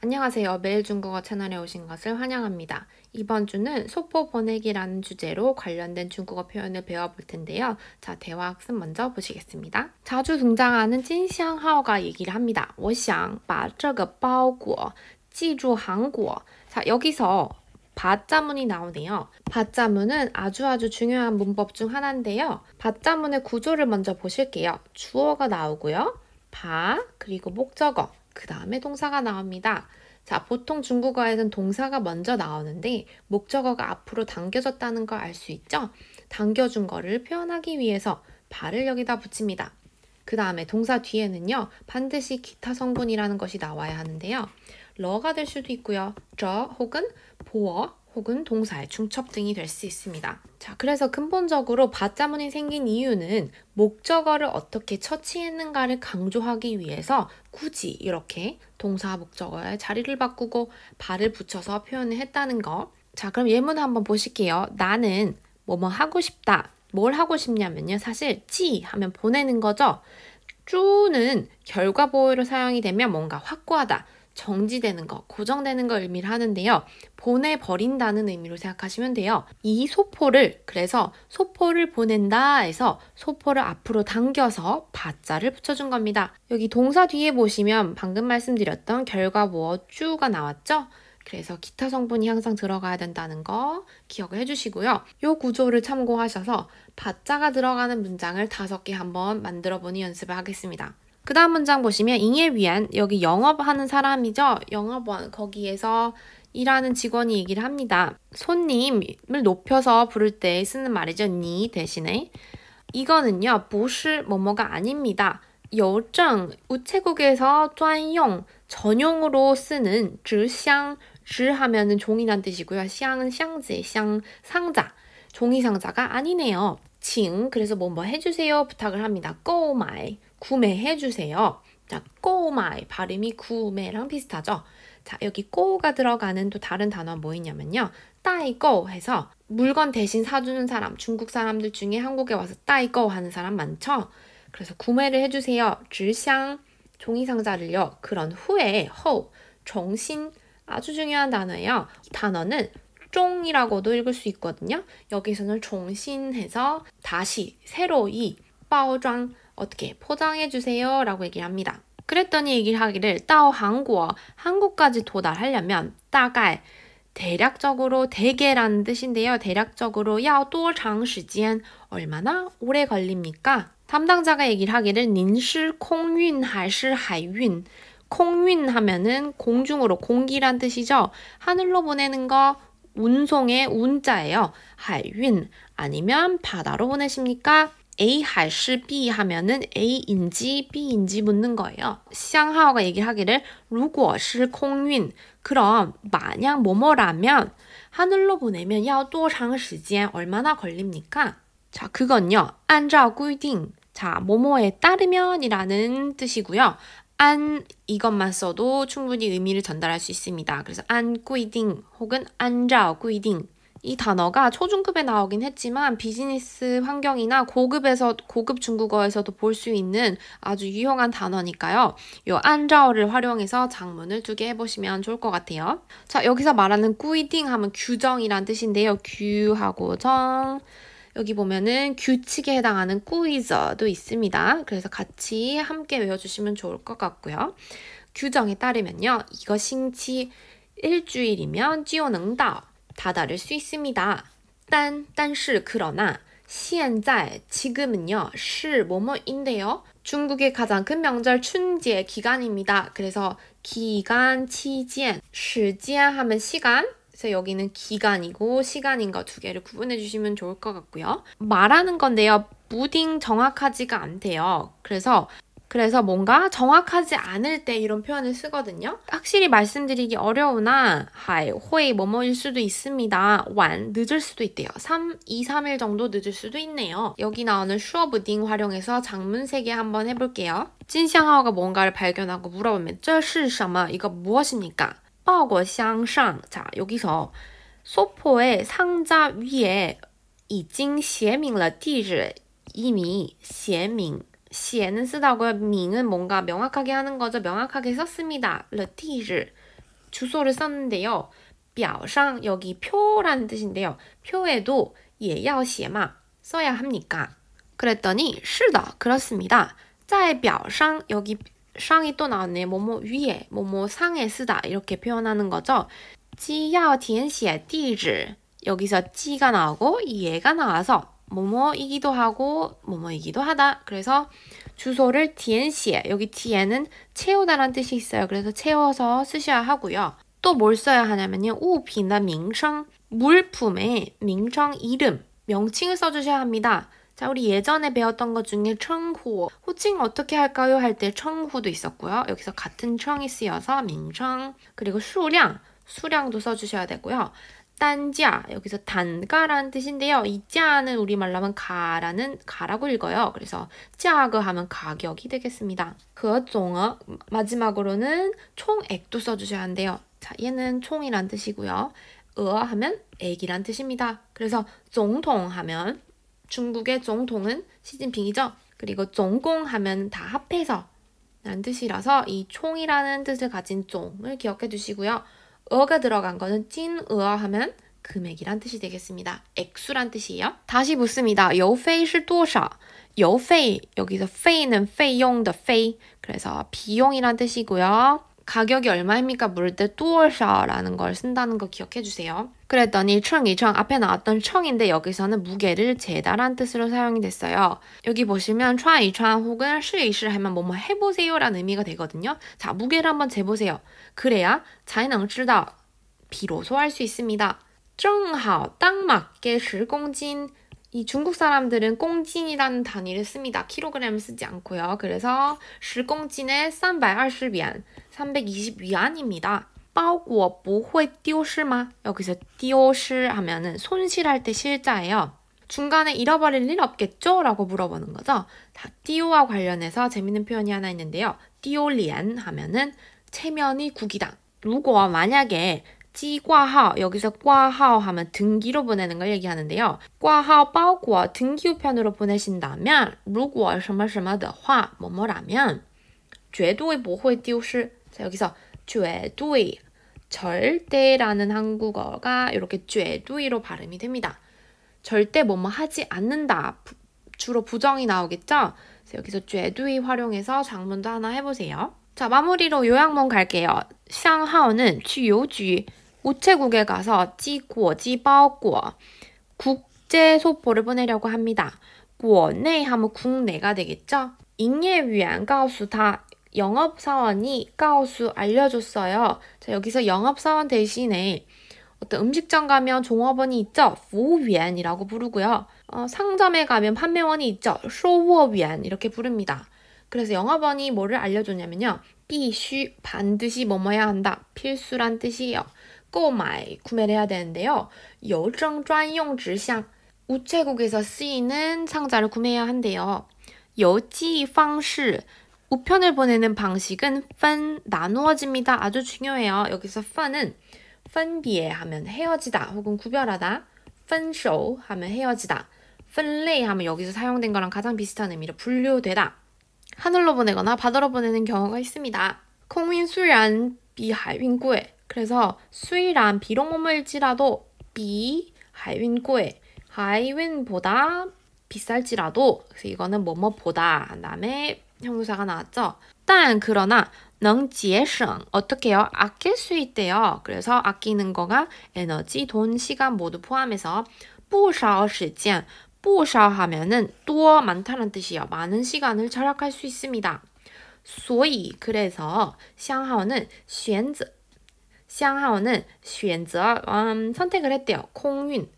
안녕하세요. 매일 중국어 채널에 오신 것을 환영합니다. 이번 주는 소포 보내기라는 주제로 관련된 중국어 표현을 배워볼 텐데요. 자, 대화 학습 먼저 보시겠습니다. 자주 등장하는 찐샹하오가 얘기를 합니다. 我想把这个包裹记住韩国. 자, 여기서 바자문이 나오네요. 바자문은 아주 아주 중요한 문법 중 하나인데요. 바자문의 구조를 먼저 보실게요. 주어가 나오고요. 바, 그리고 목적어, 그 다음에 동사가 나옵니다. 자, 보통 중국어에는 동사가 먼저 나오는데 목적어가 앞으로 당겨졌다는 걸 알 수 있죠? 당겨준 거를 표현하기 위해서 발을 여기다 붙입니다. 그 다음에 동사 뒤에는요, 반드시 기타 성분이라는 것이 나와야 하는데요. 러가 될 수도 있고요. 저 혹은 보어 혹은 동사의 중첩 등이 될 수 있습니다. 자, 그래서 근본적으로 바자문이 생긴 이유는 목적어를 어떻게 처치했는가를 강조하기 위해서 굳이 이렇게 동사 목적어의 자리를 바꾸고 발을 붙여서 표현을 했다는 거. 자, 그럼 예문 한번 보실게요. 나는 뭐뭐 하고 싶다. 뭘 하고 싶냐면요. 사실 지 하면 보내는 거죠. 쭈는 결과 보호로 사용이 되면 뭔가 확고하다. 정지되는 것, 고정되는 걸 의미를 하는데요. 보내버린다는 의미로 생각하시면 돼요. 이 소포를, 그래서 소포를 보낸다 해서 소포를 앞으로 당겨서 바자를 붙여준 겁니다. 여기 동사 뒤에 보시면 방금 말씀드렸던 결과보어 쭈가 나왔죠? 그래서 기타 성분이 항상 들어가야 된다는 거 기억을 해주시고요. 이 구조를 참고하셔서 바자가 들어가는 문장을 다섯 개 한번 만들어 보는 연습을 하겠습니다. 그 다음 문장 보시면 잉에 위한 여기 영업하는 사람이죠. 영업원 거기에서 일하는 직원이 얘기를 합니다. 손님을 높여서 부를 때 쓰는 말이죠. 니 대신에 이거는요. 무시 뭐뭐가 아닙니다. 여정 우체국에서 전용 전용으로 쓰는 지샹지 하면은 종이란 뜻이고요. 샹은 샹지 샹 상자 종이 상자가 아니네요. 징 그래서 뭐뭐 뭐 해주세요 부탁을 합니다. 꼬마 구매해 주세요. 자, 꼬마의 발음이 구매랑 비슷하죠? 자, 여기 꼬가 들어가는 또 다른 단어 뭐 있냐면요. 따이꼬 해서 물건 대신 사주는 사람, 중국 사람들 중에 한국에 와서 따이꼬 하는 사람 많죠? 그래서 구매를 해주세요. 질샹 종이 상자를요. 그런 후에 허, 정신, 아주 중요한 단어예요. 이 단어는 종이라고도 읽을 수 있거든요. 여기서는 정신해서 다시, 새로이, 빠오장 어떻게 포장해 주세요 라고 얘기합니다. 를 그랬더니 얘기를 하기를 따오 한국어 한국까지 도달하려면 따갈 대략적으로 대개라는 뜻인데요. 대략적으로 야多长时间 얼마나 오래 걸립니까? 담당자가 얘기를 하기를 닌시 콩윤 할시 하윤 콩윤 하면은 공중으로 공기란 뜻이죠. 하늘로 보내는 거 운송의 운자예요. 하윈 아니면 바다로 보내십니까? A 할是 B 하면은 A인지 B인지 묻는 거예요. 샹하오가 얘기하기를 如果是 공윤 그럼 만약 뭐뭐라면 하늘로 보내면 要多长时间 얼마나 걸립니까? 자, 그건요. 按照规定 자, 뭐뭐에 따르면이라는 뜻이고요. 안 이것만 써도 충분히 의미를 전달할 수 있습니다. 그래서 안 꾸이딩 혹은 안자 꾸이딩 이 단어가 초중급에 나오긴 했지만 비즈니스 환경이나 고급에서 고급 중국어에서도 볼 수 있는 아주 유용한 단어니까요. 요 안자어를 활용해서 장문을두개 해보시면 좋을 것 같아요. 자 여기서 말하는 꾸이팅 하면 규정이란 뜻인데요. 규하고 정 여기 보면은 규칙에 해당하는 꾸이저도 있습니다. 그래서 같이 함께 외워주시면 좋을 것 같고요. 규정에 따르면요. 이거인치 일주일이면 찌오능다 다다를 수 있습니다. 딴, 딴시 그러나 시엔在 지금은요 시 뭐뭐인데요. 중국의 가장 큰 명절 춘제 기간입니다. 그래서 기간, 치젠, 시간 하면 시간, 그래서 여기는 기간이고 시간인거 두 개를 구분해 주시면 좋을 것 같고요. 말하는 건데요. 무딩 정확하지가 않대요. 그래서 그래서 뭔가 정확하지 않을 때 이런 표현을 쓰거든요. 확실히 말씀드리기 어려우나 하이, 호이 뭐뭐일 수도 있습니다. 완, 늦을 수도 있대요. 3, 2, 3일 정도 늦을 수도 있네요. 여기 나오는 슈어부딩 활용해서 장문 세개 한번 해볼게요. 찐샹하오가 뭔가를 발견하고 물어보면 这是什么? 이거 무엇입니까? 报果箱上 자, 여기서 소포의 상자 위에 已经写明了地址이미 写明 시에는 쓰다고요. 밍은 뭔가 명확하게 하는 거죠. 명확하게 썼습니다. 르티즈 주소를 썼는데요. 뼈상 여기 표라는 뜻인데요. 표에도 예야시에마 써야 합니까? 그랬더니 是다 그렇습니다. 在뼈상 여기 상이 또 나왔네. 뭐뭐 위에 뭐뭐 상에 쓰다 이렇게 표현하는 거죠. 既要填写地址 여기서 既가 나오고 예가 나와서 뭐뭐이기도 하고 뭐뭐이기도 하다. 그래서 주소를 DNC에 여기 DN은 채우다란 뜻이 있어요. 그래서 채워서 쓰셔야 하고요. 또 뭘 써야 하냐면요. 우비나 명칭, 물품의 명칭 이름, 명칭을 써주셔야 합니다. 자, 우리 예전에 배웠던 것 중에 청후 호칭 어떻게 할까요? 할 때청후도 있었고요. 여기서 같은 청이 쓰여서 명칭, 그리고 수량, 수량도 써주셔야 되고요. 단자 여기서 단가라는 뜻인데요. 이 짜는 우리말로 하면 가라는 가라고 읽어요. 그래서 짜그 하면 가격이 되겠습니다. 그종어 마지막으로는 총액도 써주셔야 한대요. 자 얘는 총이란 뜻이고요. 어 하면 액이란 뜻입니다. 그래서 종통 하면 중국의 종통은 시진핑이죠. 그리고 종공 하면 다 합해서 라는 뜻이라서 이 총이라는 뜻을 가진 종을 기억해 주시고요. 어가 들어간 거는 찐어 하면 금액이란 뜻이 되겠습니다. 액수란 뜻이에요. 다시 묻습니다. 요费是多少? 요费 여기서 费는 费用的费 그래서 비용이란 뜻이고요. 가격이 얼마입니까? 물을 때뚜어샤라는걸 쓴다는 거 기억해 주세요. 그랬더니 청이 청 앞에 나왔던 청인데 여기서는 무게를 재달한 뜻으로 사용이 됐어요. 여기 보시면 t 이 y 혹은 시이시 하면 뭐뭐 해보세요 라는 의미가 되거든요. 자 무게를 한번 재보세요. 그래야 자이낭 칠다 비로소 할 수 있습니다. 正하딱맞게 10公斤 이 중국 사람들은 꽁진이라는 단위를 씁니다. 킬로그램을 쓰지 않고요. 그래서 10공진에 320위안, 320위안입니다. 包裹不会丢失吗? 여기서 丢失 하면은 손실할 때 실자예요. 중간에 잃어버릴 일 없겠죠? 라고 물어보는 거죠. 다띄오와 관련해서 재밌는 표현이 하나 있는데요. 띄올리안 하면은 체면이 국이다. 如果만약에 지挂号 여기서 과하号 하면 등기로 보내는 걸 얘기하는데요. 과하挂号오裹 등기우편으로 보내신다면 如果什么什么的话뭐뭐라면 죄도의 보호의 띄우시 자 여기서 죄도의 절대라는 한국어가 이렇게 죄도의로 발음이 됩니다. 절대 뭐뭐 하지 않는다. 부, 주로 부정이 나오겠죠? 그래서 여기서 죄도의 활용해서 장문도 하나 해보세요. 자 마무리로 요약원 갈게요. 하号는去邮局 우체국에 가서 지구어 찌바오구어 국제 소포를 보내려고 합니다. 구어네 하면 국내가 되겠죠? 잉예위안 가우수다 영업사원이 가우수 알려줬어요. 자 여기서 영업사원 대신에 어떤 음식점 가면 종업원이 있죠? 부위안이라고 부르고요. 어, 상점에 가면 판매원이 있죠? 쇼워위안 이렇게 부릅니다. 그래서 영업원이 뭐를 알려줬냐면요. 삐슈 반드시 뭐뭐야 한다. 필수란 뜻이에요. 购买 구매를 해야 되는데요. 여정 전용 지향 우체국에서 쓰이는 상자를 구매해야 한대요. 여지 방식 우편을 보내는 방식은 p 나누어집니다. 아주 중요해요. 여기서 p 은 p h 비에 하면 헤어지다 혹은 구별하다. p h 手 하면 헤어지다. p h â 类 하면 여기서 사용된 거랑 가장 비슷한 의미로 분류되다. 하늘로 보내거나 바다로 보내는 경우가 있습니다. 공인 수란 비하윈구에 그래서 수虽然 비록 몸을지라도 비 하이윈고에 하이윈보다 비쌀지라도 그래서 이거는 뭐뭐보다 그 다음에 형용사가 나왔죠. 단 그러나 능节省 어떻게요? 아낄 수 있대요. 그래서 아끼는 거가 에너지, 돈, 시간 모두 포함해서 不少时间不少 하면은 多 많다는 뜻이요. 많은 시간을 절약할 수 있습니다. 所以 그래서 相好는 选择 샹하오는 选择, 음, 선택을 했대요. 공윤,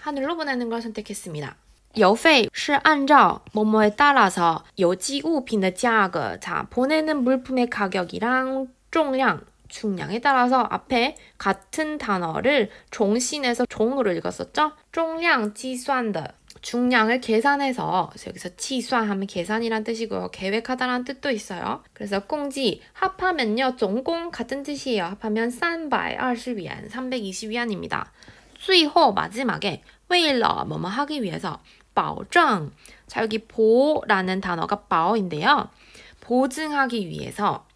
하늘로 보내는 걸 선택했습니다. 邮费是按照뭐뭐에 따라서 요지우品的价格자 보내는 물품의 가격이랑 종량 중량에 따라서 앞에 같은 단어를 종신에서 종으로 읽었었죠? 종량 지수한 중량을 계산해서 여기서 치수하면 계산이란 뜻이고요. 계획하다란 뜻도 있어요. 그래서 공지 합하면요. 종공 같은 뜻이에요. 합하면 320위안, 320위안입니다. 수이호 마지막에 为了 뭐뭐 하기 위해서 보증 자 여기 보라는 단어가 바인데요 보증하기 위해서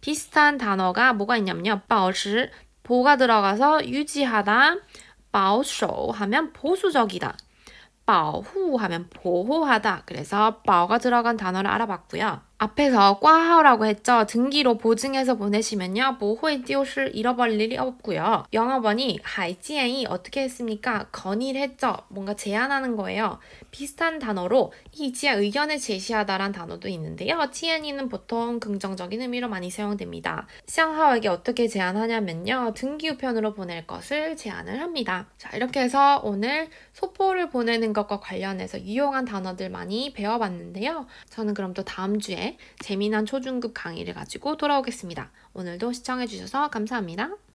비슷한 단어가 뭐가 있냐면요. 보시 보가 들어가서 유지하다, 보수 하면 보수적이다. 보호하면 보호하다. 그래서 保가 들어간 단어를 알아봤고요. 앞에서 과허라고 했죠. 등기로 보증해서 보내시면요. 보호의 띄옷을 잃어버릴 일이 없고요. 영어번이 하이지엔이 아, 어떻게 했습니까? 건의를 했죠. 뭔가 제안하는 거예요. 비슷한 단어로 이지야 의견을 제시하다란 단어도 있는데요. 지엔이는 보통 긍정적인 의미로 많이 사용됩니다. 샹하오에게 어떻게 제안하냐면요. 등기 우편으로 보낼 것을 제안을 합니다. 자 이렇게 해서 오늘 소포를 보내는 것과 관련해서 유용한 단어들 많이 배워봤는데요. 저는 그럼 또 다음 주에 재미난 초중급 강의를 가지고 돌아오겠습니다. 오늘도 시청해주셔서 감사합니다.